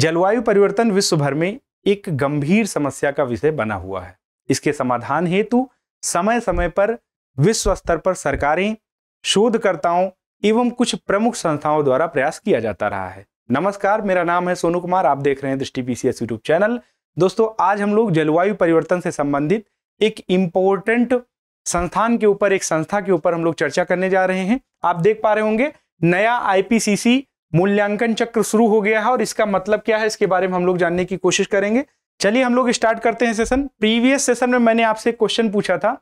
जलवायु परिवर्तन विश्व भर में एक गंभीर समस्या का विषय बना हुआ है इसके समाधान हेतु समय समय पर विश्व स्तर पर सरकारें शोधकर्ताओं एवं कुछ प्रमुख संस्थाओं द्वारा प्रयास किया जाता रहा है नमस्कार मेरा नाम है सोनू कुमार आप देख रहे हैं दृष्टि पीसीएस यूट्यूब चैनल दोस्तों आज हम लोग जलवायु परिवर्तन से संबंधित एक इम्पोर्टेंट संस्थान के ऊपर एक संस्था के ऊपर हम लोग चर्चा करने जा रहे हैं आप देख पा रहे होंगे नया आईपीसीसी मूल्यांकन चक्र शुरू हो गया है और इसका मतलब क्या है इसके बारे में हम लोग जानने की कोशिश करेंगे चलिए हम लोग स्टार्ट करते हैं सेशन प्रीवियस सेशन में मैंने आपसे क्वेश्चन पूछा था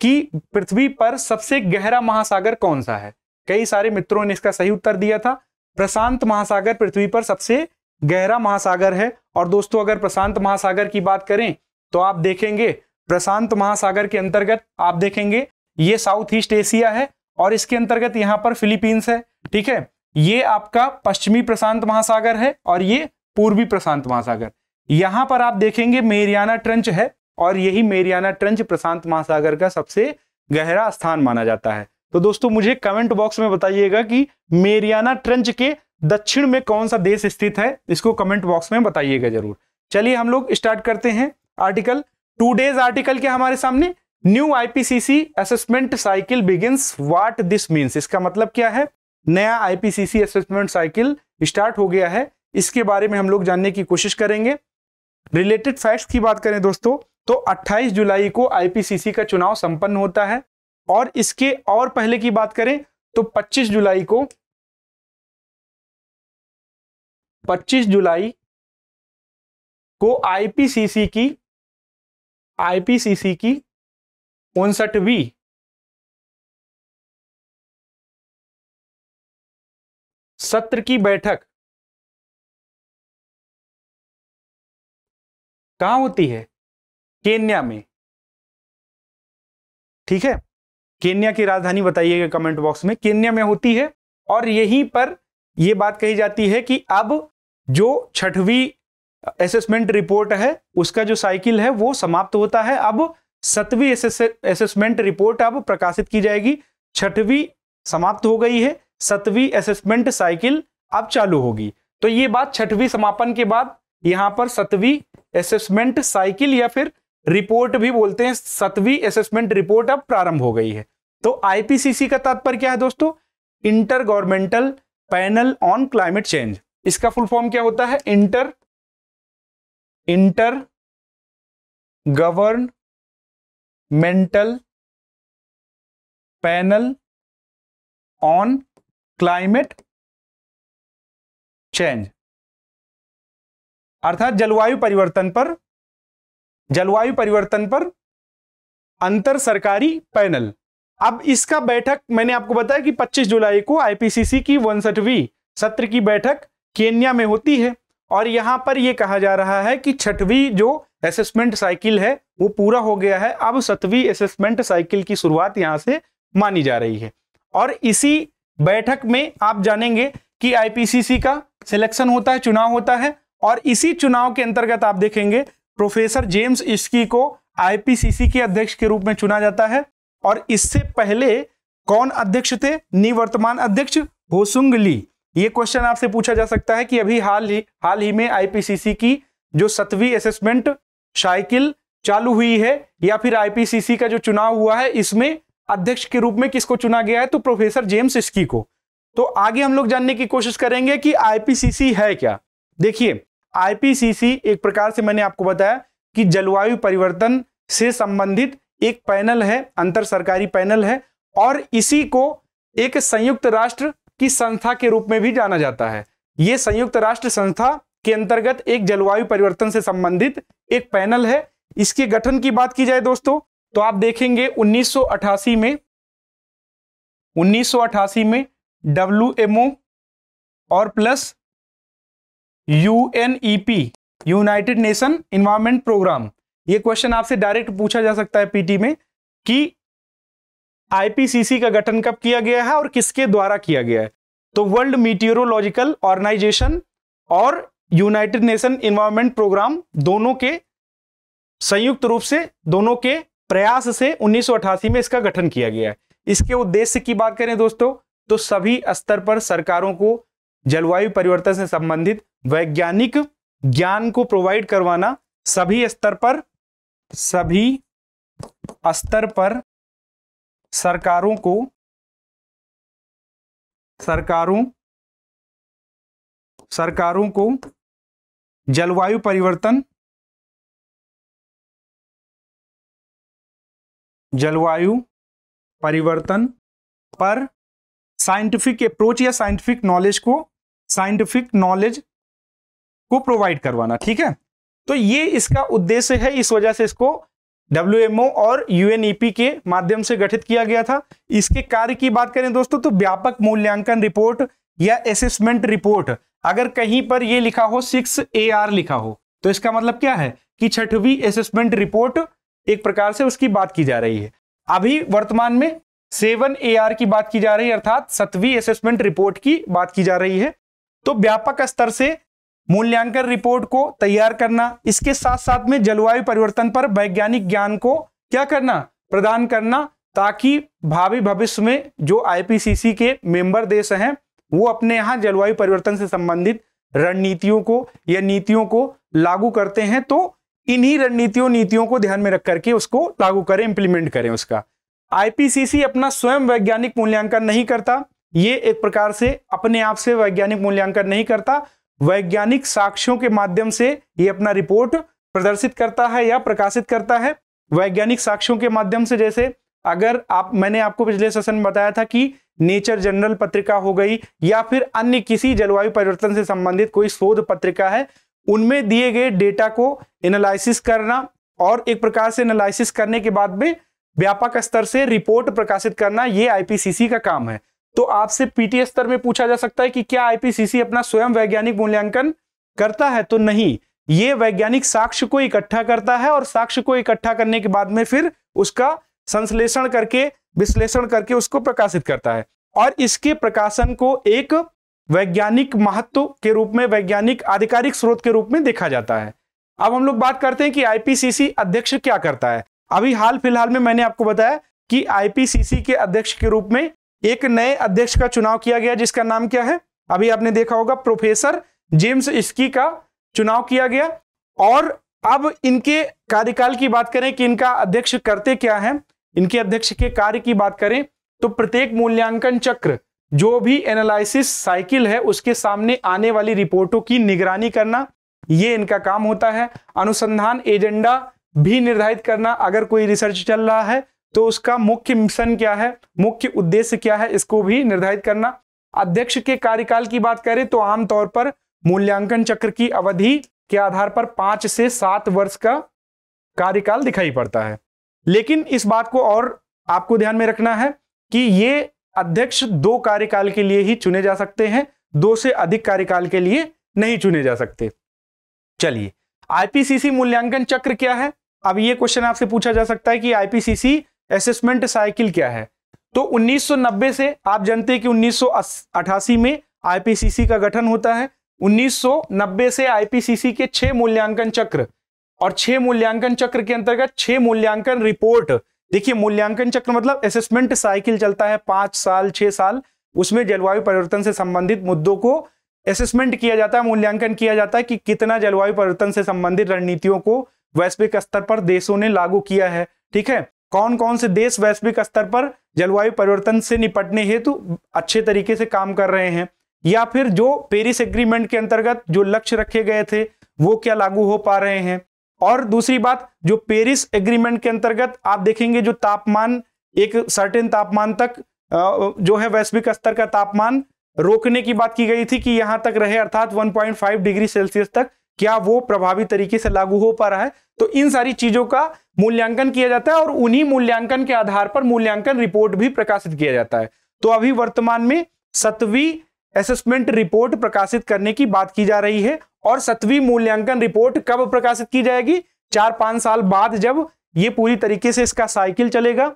कि पृथ्वी पर सबसे गहरा महासागर कौन सा है कई सारे मित्रों ने इसका सही उत्तर दिया था प्रशांत महासागर पृथ्वी पर सबसे गहरा महासागर है और दोस्तों अगर प्रशांत महासागर की बात करें तो आप देखेंगे प्रशांत महासागर के अंतर्गत आप देखेंगे ये साउथ ईस्ट एशिया है और इसके अंतर्गत यहाँ पर फिलीपींस है ठीक है ये आपका पश्चिमी प्रशांत महासागर है और ये पूर्वी प्रशांत महासागर यहां पर आप देखेंगे मेरियाना ट्रंच है और यही मेरियाना ट्रंच प्रशांत महासागर का सबसे गहरा स्थान माना जाता है तो दोस्तों मुझे कमेंट बॉक्स में बताइएगा कि मेरियाना ट्रंच के दक्षिण में कौन सा देश स्थित है इसको कमेंट बॉक्स में बताइएगा जरूर चलिए हम लोग स्टार्ट करते हैं आर्टिकल टू डेज आर्टिकल के हमारे सामने new IPCC assessment cycle begins what this means इसका मतलब क्या है नया आईपीसीसी असेसमेंट साइकिल स्टार्ट हो गया है इसके बारे में हम लोग जानने की कोशिश करेंगे रिलेटेड फैक्ट्स की बात करें दोस्तों तो 28 जुलाई को आईपीसीसी का चुनाव संपन्न होता है और इसके और पहले की बात करें तो 25 जुलाई को 25 जुलाई को आईपीसीसी की आईपीसीसी की उनसठवीं सत्र की बैठक कहां होती है केन्या में ठीक है केन्या की राजधानी बताइएगा कमेंट बॉक्स में केन्या में होती है और यहीं पर यह बात कही जाती है कि अब जो छठवीं असेसमेंट रिपोर्ट है उसका जो साइकिल है वो समाप्त होता है अब सतवीं असेसमेंट रिपोर्ट अब प्रकाशित की जाएगी छठवीं समाप्त हो गई है सतवीं असेसमेंट साइकिल अब चालू होगी तो ये बात छठवीं समापन के बाद यहां पर सतवीं असेसमेंट साइकिल या फिर रिपोर्ट भी बोलते हैं सतवीं असेसमेंट रिपोर्ट अब प्रारंभ हो गई है तो आईपीसीसी का तात्पर्य क्या है दोस्तों intergovernmental panel on climate change इसका फुल फॉर्म क्या होता है inter intergovernmental panel on climate change अर्थात जलवायु परिवर्तन पर जलवायु परिवर्तन पर अंतर सरकारी पैनल अब इसका बैठक मैंने आपको बताया कि 25 जुलाई को आईपीसीसी की उनसठवीं सत्र की बैठक केन्या में होती है और यहां पर यह कहा जा रहा है कि छठवीं जो असेसमेंट साइकिल है वो पूरा हो गया है अब सतवीं असेसमेंट साइकिल की शुरुआत यहां से मानी जा रही है और इसी बैठक में आप जानेंगे कि आईपीसीसी का सिलेक्शन होता है चुनाव होता है और इसी चुनाव के अंतर्गत आप देखेंगे प्रोफेसर जेम्स इश्की को आईपीसीसी के अध्यक्ष के रूप में चुना जाता है और इससे पहले कौन अध्यक्ष थे निवर्तमान अध्यक्ष होसुंग ली ये क्वेश्चन आपसे पूछा जा सकता है कि अभी हाल ही हाल ही में आईपीसीसी की जो सतवी असेसमेंट साइकिल चालू हुई है या फिर आईपीसीसी का जो चुनाव हुआ है इसमें अध्यक्ष के रूप में किसको चुना गया है तो प्रोफेसर जेम्स स्की को तो आगे हम लोग जानने की कोशिश करेंगे कि आईपीसीसी है क्या देखिए आईपीसीसी एक प्रकार से मैंने आपको बताया कि जलवायु परिवर्तन से संबंधित एक पैनल है अंतर सरकारी पैनल है और इसी को एक संयुक्त राष्ट्र की संस्था के रूप में भी जाना जाता है ये संयुक्त राष्ट्र संस्था के अंतर्गत एक जलवायु परिवर्तन से संबंधित एक पैनल है इसके गठन की बात की जाए दोस्तों तो आप देखेंगे 1988 में 1988 में डब्ल्यू और plus P United nation environment programme ये क्वेश्चन आपसे डायरेक्ट पूछा जा सकता है पीटी में कि आईपीसीसी का गठन कब किया गया है और किसके द्वारा किया गया है तो वर्ल्ड मीटियोरोलॉजिकल ऑर्गेनाइजेशन और यूनाइटेड नेशन इन्वायरमेंट प्रोग्राम दोनों के संयुक्त रूप से दोनों के प्रयास से उन्नीस में इसका गठन किया गया है इसके उद्देश्य की बात करें दोस्तों तो सभी स्तर पर सरकारों को जलवायु परिवर्तन से संबंधित वैज्ञानिक ज्ञान को प्रोवाइड करवाना सभी स्तर पर सभी स्तर पर सरकारों को सरकारों सरकारों को जलवायु परिवर्तन जलवायु परिवर्तन पर साइंटिफिक अप्रोच या साइंटिफिक नॉलेज को साइंटिफिक नॉलेज को प्रोवाइड करवाना ठीक है तो ये इसका उद्देश्य है इस वजह से इसको डब्ल्यू और यू e के माध्यम से गठित किया गया था इसके कार्य की बात करें दोस्तों तो व्यापक मूल्यांकन रिपोर्ट या असेसमेंट रिपोर्ट अगर कहीं पर यह लिखा हो सिक्स ए लिखा हो तो इसका मतलब क्या है कि छठवीं असेसमेंट रिपोर्ट एक प्रकार से उसकी बात की जा रही है अभी वर्तमान में सेवन ए की बात की जा रही है अर्थात सतवी असेसमेंट रिपोर्ट की बात की जा रही है तो व्यापक स्तर से मूल्यांकन रिपोर्ट को तैयार करना इसके साथ साथ में जलवायु परिवर्तन पर वैज्ञानिक ज्ञान को क्या करना प्रदान करना ताकि भावी भविष्य में जो आईपीसीसी के मेंबर देश हैं वो अपने यहाँ जलवायु परिवर्तन से संबंधित रणनीतियों को या नीतियों को लागू करते हैं तो इन्हीं रणनीतियों नीतियों को ध्यान में रख करके उसको लागू करें इंप्लीमेंट करें उसका आईपीसीसी अपना स्वयं वैज्ञानिक मूल्यांकन नहीं करता ये एक प्रकार से अपने आप से वैज्ञानिक मूल्यांकन नहीं करता वैज्ञानिक साक्ष्यों के माध्यम से ये अपना रिपोर्ट प्रदर्शित करता है या प्रकाशित करता है वैज्ञानिक साक्ष्यों के माध्यम से जैसे अगर आप मैंने आपको पिछले सेशन में बताया था कि नेचर जनरल पत्रिका हो गई या फिर अन्य किसी जलवायु परिवर्तन से संबंधित कोई शोध पत्रिका है उनमें दिए गए डेटा को एनालिस करना और एक प्रकार से एनालिस करने के बाद में व्यापक स्तर से रिपोर्ट प्रकाशित करना ये आईपीसीसी का काम है तो आपसे पीटी स्तर में पूछा जा सकता है कि क्या आईपीसीसी अपना स्वयं वैज्ञानिक मूल्यांकन करता है तो नहीं ये वैज्ञानिक साक्ष्य को इकट्ठा करता है और साक्ष्य को इकट्ठा करने के बाद में फिर उसका संश्लेषण करके विश्लेषण करके उसको प्रकाशित करता है और इसके प्रकाशन को एक वैज्ञानिक महत्व के रूप में वैज्ञानिक आधिकारिक स्रोत के रूप में देखा जाता है अब हम लोग बात करते हैं कि आईपीसीसी अध्यक्ष क्या करता है अभी हाल फिलहाल में मैंने आपको बताया कि आईपीसीसी के अध्यक्ष के रूप में एक नए अध्यक्ष का चुनाव किया गया जिसका नाम क्या है अभी आपने देखा होगा प्रोफेसर जेम्स इसकी का चुनाव किया गया और अब इनके कार्यकाल की बात करें कि इनका अध्यक्ष करते क्या है इनके अध्यक्ष के कार्य की बात करें तो प्रत्येक मूल्यांकन चक्र जो भी एनालिसिस साइकिल है उसके सामने आने वाली रिपोर्टों की निगरानी करना ये इनका काम होता है अनुसंधान एजेंडा भी निर्धारित करना अगर कोई रिसर्च चल रहा है तो उसका मुख्य मिशन क्या है मुख्य उद्देश्य क्या है इसको भी निर्धारित करना अध्यक्ष के कार्यकाल की बात करें तो आमतौर पर मूल्यांकन चक्र की अवधि के आधार पर पांच से सात वर्ष का कार्यकाल दिखाई पड़ता है लेकिन इस बात को और आपको ध्यान में रखना है कि ये अध्यक्ष दो कार्यकाल के लिए ही चुने जा सकते हैं दो से अधिक कार्यकाल के लिए नहीं चुने जा सकते चलिए आईपीसीसी मूल्यांकन चक्र क्या है अब ये क्वेश्चन आपसे पूछा जा सकता है कि आईपीसीसी असेसमेंट साइकिल क्या है तो 1990 से आप जानते हैं कि 1988 में आईपीसीसी का गठन होता है 1990 से आईपीसीसी के छह मूल्यांकन चक्र और छह मूल्यांकन चक्र के अंतर्गत छह मूल्यांकन रिपोर्ट देखिए मूल्यांकन चक्र मतलब असेसमेंट साइकिल चलता है पांच साल छह साल उसमें जलवायु परिवर्तन से संबंधित मुद्दों को असेसमेंट किया जाता है मूल्यांकन किया जाता है कि कितना जलवायु परिवर्तन से संबंधित रणनीतियों को वैश्विक स्तर पर देशों ने लागू किया है ठीक है कौन कौन से देश वैश्विक स्तर पर जलवायु परिवर्तन से निपटने हेतु अच्छे तरीके से काम कर रहे हैं या फिर जो पेरिस एग्रीमेंट के अंतर्गत जो लक्ष्य रखे गए थे वो क्या लागू हो पा रहे हैं और दूसरी बात जो पेरिस एग्रीमेंट के अंतर्गत आप देखेंगे जो तापमान एक सर्टेन तापमान तक जो है वैश्विक स्तर का तापमान रोकने की बात की गई थी कि यहां तक रहे अर्थात 1.5 डिग्री सेल्सियस तक क्या वो प्रभावी तरीके से लागू हो पा रहा है तो इन सारी चीजों का मूल्यांकन किया जाता है और उन्हीं मूल्यांकन के आधार पर मूल्यांकन रिपोर्ट भी प्रकाशित किया जाता है तो अभी वर्तमान में सतवी असेसमेंट रिपोर्ट प्रकाशित करने की बात की जा रही है और सतवी मूल्यांकन रिपोर्ट कब प्रकाशित की जाएगी चार पांच साल बाद जब ये पूरी तरीके से इसका साइकिल चलेगा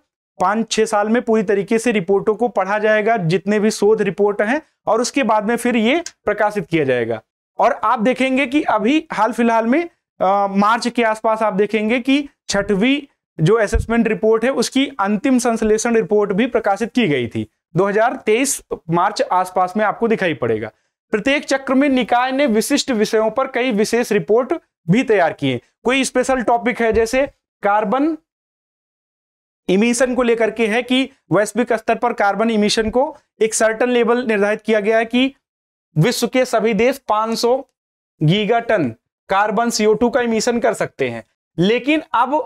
पांच छह साल में पूरी तरीके से रिपोर्टों को पढ़ा जाएगा जितने भी शोध रिपोर्ट हैं और उसके बाद में फिर ये प्रकाशित किया जाएगा और आप देखेंगे कि अभी हाल फिलहाल में आ, मार्च के आसपास आप देखेंगे कि छठवीं जो असेसमेंट रिपोर्ट है उसकी अंतिम संश्लेषण रिपोर्ट भी प्रकाशित की गई थी 2023 मार्च आसपास में आपको दिखाई पड़ेगा प्रत्येक चक्र में निकाय ने विशिष्ट विषयों पर कई विशेष रिपोर्ट भी तैयार किए कोई स्पेशल टॉपिक है जैसे कार्बन इमिशन को लेकर के है कि वैश्विक स्तर पर कार्बन इमिशन को एक सर्टन लेवल निर्धारित किया गया है कि विश्व के सभी देश 500 टन कार्बन सीओ का इमिशन कर सकते हैं लेकिन अब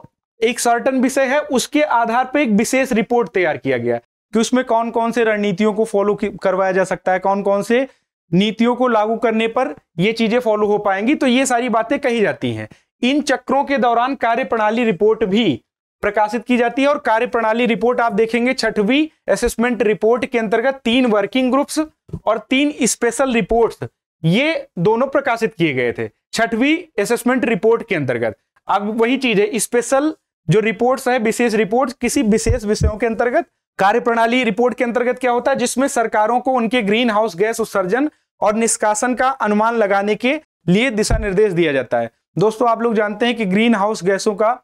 एक सर्टन विषय है उसके आधार पर एक विशेष रिपोर्ट तैयार किया गया है कि उसमें कौन कौन से रणनीतियों को फॉलो करवाया जा सकता है कौन कौन से नीतियों को लागू करने पर ये चीजें फॉलो हो पाएंगी तो ये सारी बातें कही जाती हैं इन चक्रों के दौरान कार्यप्रणाली रिपोर्ट भी प्रकाशित की जाती है और कार्यप्रणाली रिपोर्ट आप देखेंगे छठवीं असेसमेंट रिपोर्ट के अंतर्गत तीन वर्किंग ग्रुप्स और तीन स्पेशल रिपोर्ट्स ये दोनों प्रकाशित किए गए थे छठवीं असेसमेंट रिपोर्ट के अंतर्गत अब वही चीज है स्पेशल जो रिपोर्ट्स है विशेष रिपोर्ट किसी विशेष विषयों के अंतर्गत कार्यप्रणाली रिपोर्ट के अंतर्गत क्या होता है जिसमें सरकारों को उनके ग्रीन हाउस गैस उत्सर्जन और निष्कासन का अनुमान लगाने के लिए दिशा निर्देश दिया जाता है दोस्तों आप लोग जानते हैं कि ग्रीन हाउस गैसों का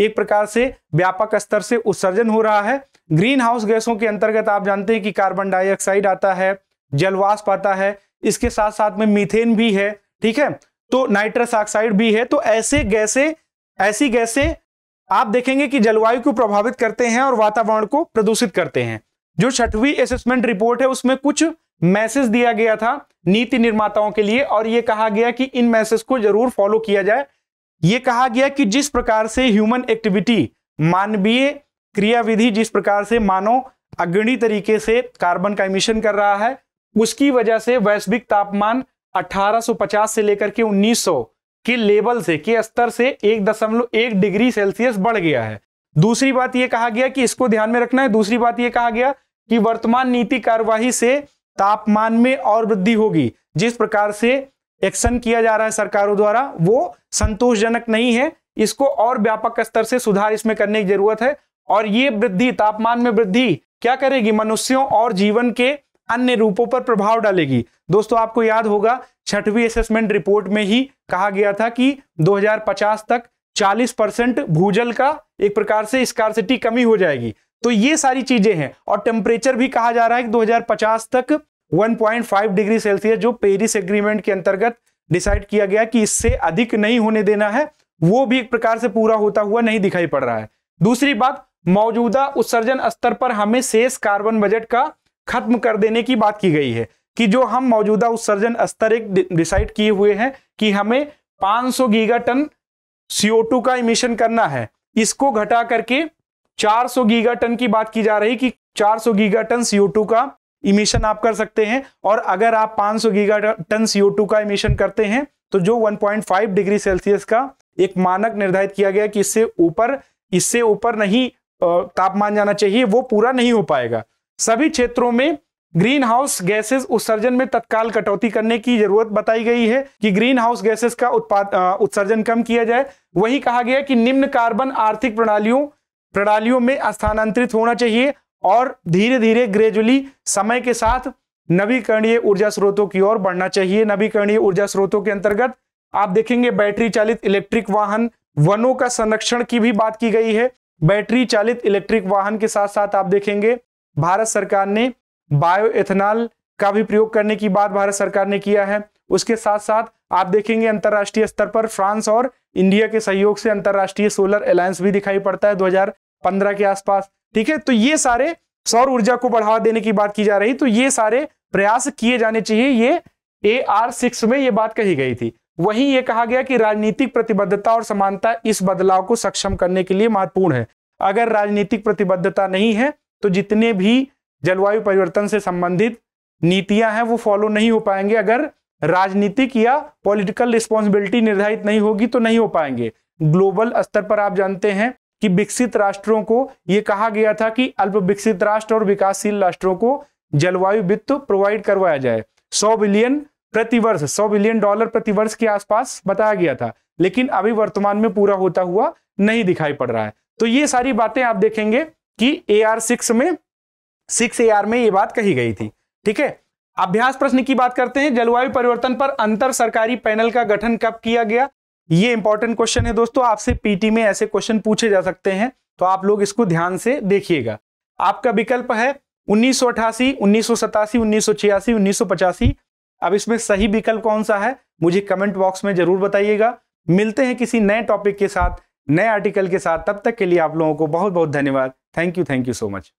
एक प्रकार से व्यापक स्तर से उत्सर्जन हो रहा है ग्रीन हाउस गैसों के अंतर्गत आप जानते हैं कि कार्बन डाइऑक्साइड आता है जलवाष्प आता है इसके साथ साथ में मीथेन भी है ठीक है तो नाइट्रस ऑक्साइड भी है तो ऐसे गैसे ऐसी गैसें आप देखेंगे कि जलवायु को प्रभावित करते हैं और वातावरण को प्रदूषित करते हैं जो छठवीं असेसमेंट रिपोर्ट है उसमें कुछ मैसेज दिया गया था नीति निर्माताओं के लिए और यह कहा गया कि इन मैसेज को जरूर फॉलो किया जाए यह कहा गया कि जिस प्रकार से ह्यूमन एक्टिविटी मानवीय क्रियाविधि जिस प्रकार से मानव अग्रणी तरीके से कार्बन का इमिशन कर रहा है उसकी वजह से वैश्विक तापमान 1850 से लेकर के के लेवल से के स्तर से एक दशमलव एक डिग्री सेल्सियस बढ़ गया है दूसरी बात यह कहा गया कि इसको ध्यान में रखना है दूसरी बात यह कहा गया कि वर्तमान नीति कार्यवाही से तापमान में और वृद्धि होगी जिस प्रकार से एक्शन किया जा रहा है सरकारों द्वारा वो संतोषजनक नहीं है इसको और व्यापक स्तर से सुधार इसमें करने की जरूरत है और ये वृद्धि तापमान में वृद्धि क्या करेगी मनुष्यों और जीवन के अन्य रूपों पर प्रभाव डालेगी दोस्तों आपको याद होगा छठवीं असेसमेंट रिपोर्ट में ही कहा गया था कि 2050 तक 40 परसेंट भूजल का एक प्रकार से स्कारसिटी कमी हो जाएगी तो ये सारी चीजें हैं और टेम्परेचर भी कहा जा रहा है कि 2050 तक 1.5 डिग्री सेल्सियस जो पेरिस एग्रीमेंट के अंतर्गत डिसाइड किया गया कि इससे अधिक नहीं होने देना है वो भी एक प्रकार से पूरा होता हुआ नहीं दिखाई पड़ रहा है दूसरी बात मौजूदा उत्सर्जन स्तर पर हमें शेष कार्बन बजट का खत्म कर देने की बात की गई है कि जो हम मौजूदा उत्सर्जन स्तर एक डिसाइड किए हुए हैं कि हमें 500 गीगा टन सीओ का इमिशन करना है इसको घटा करके 400 गीगा टन की बात की जा रही कि 400 गीगा टन सीओ का इमिशन आप कर सकते हैं और अगर आप 500 गीगा टन सीओ का इमिशन करते हैं तो जो 1.5 डिग्री सेल्सियस का एक मानक निर्धारित किया गया कि इससे ऊपर इससे ऊपर नहीं तापमान जाना चाहिए वो पूरा नहीं हो पाएगा सभी क्षेत्रों में ग्रीन हाउस गैसेस उत्सर्जन में तत्काल कटौती करने की जरूरत बताई गई है कि ग्रीन हाउस गैसेस का उत्पाद उत्सर्जन कम किया जाए वही कहा गया कि निम्न कार्बन आर्थिक प्रणालियों प्रणालियों में स्थानांतरित होना चाहिए और धीरे धीरे ग्रेजुअली समय के साथ नवीकरणीय ऊर्जा स्रोतों की ओर बढ़ना चाहिए नवीकरणीय ऊर्जा स्रोतों के अंतर्गत आप देखेंगे बैटरी चालित इलेक्ट्रिक वाहन वनों का संरक्षण की भी बात की गई है बैटरी चालित इलेक्ट्रिक वाहन के साथ साथ आप देखेंगे भारत सरकार ने बायो एथेनॉल का भी प्रयोग करने की बात भारत सरकार ने किया है उसके साथ साथ आप देखेंगे अंतर्राष्ट्रीय स्तर पर फ्रांस और इंडिया के सहयोग से अंतर्राष्ट्रीय सोलर अलायंस भी दिखाई पड़ता है 2015 के आसपास ठीक है तो ये सारे सौर ऊर्जा को बढ़ावा देने की बात की जा रही तो ये सारे प्रयास किए जाने चाहिए ये ए आर सिक्स में ये बात कही गई थी वहीं ये कहा गया कि राजनीतिक प्रतिबद्धता और समानता इस बदलाव को सक्षम करने के लिए महत्वपूर्ण है अगर राजनीतिक प्रतिबद्धता नहीं है तो जितने भी जलवायु परिवर्तन से संबंधित नीतियां हैं वो फॉलो नहीं हो पाएंगे अगर राजनीतिक या पॉलिटिकल रिस्पॉन्सिबिलिटी निर्धारित नहीं होगी तो नहीं हो पाएंगे ग्लोबल स्तर पर आप जानते हैं कि विकसित राष्ट्रों को यह कहा गया था कि अल्प विकसित राष्ट्र और विकासशील राष्ट्रों को जलवायु वित्त प्रोवाइड करवाया जाए सौ बिलियन प्रतिवर्ष सौ बिलियन डॉलर प्रतिवर्ष के आसपास बताया गया था लेकिन अभी वर्तमान में पूरा होता हुआ नहीं दिखाई पड़ रहा है तो ये सारी बातें आप देखेंगे कि ए आर सिक्स में सिक्स ए आर में ये बात कही गई थी ठीक है अभ्यास प्रश्न की बात करते हैं जलवायु परिवर्तन पर अंतर सरकारी पैनल का गठन कब किया गया ये इंपॉर्टेंट क्वेश्चन है दोस्तों आपसे पीटी में ऐसे क्वेश्चन पूछे जा सकते हैं तो आप लोग इसको ध्यान से देखिएगा आपका विकल्प है उन्नीस सौ अठासी उन्नीस सौ सतासी उन्नीस सौ छियासी उन्नीस सौ पचासी अब इसमें सही विकल्प कौन सा है मुझे कमेंट बॉक्स में जरूर बताइएगा मिलते हैं किसी नए टॉपिक के साथ नए आर्टिकल के साथ तब तक के लिए आप लोगों को बहुत बहुत धन्यवाद thank you thank you so much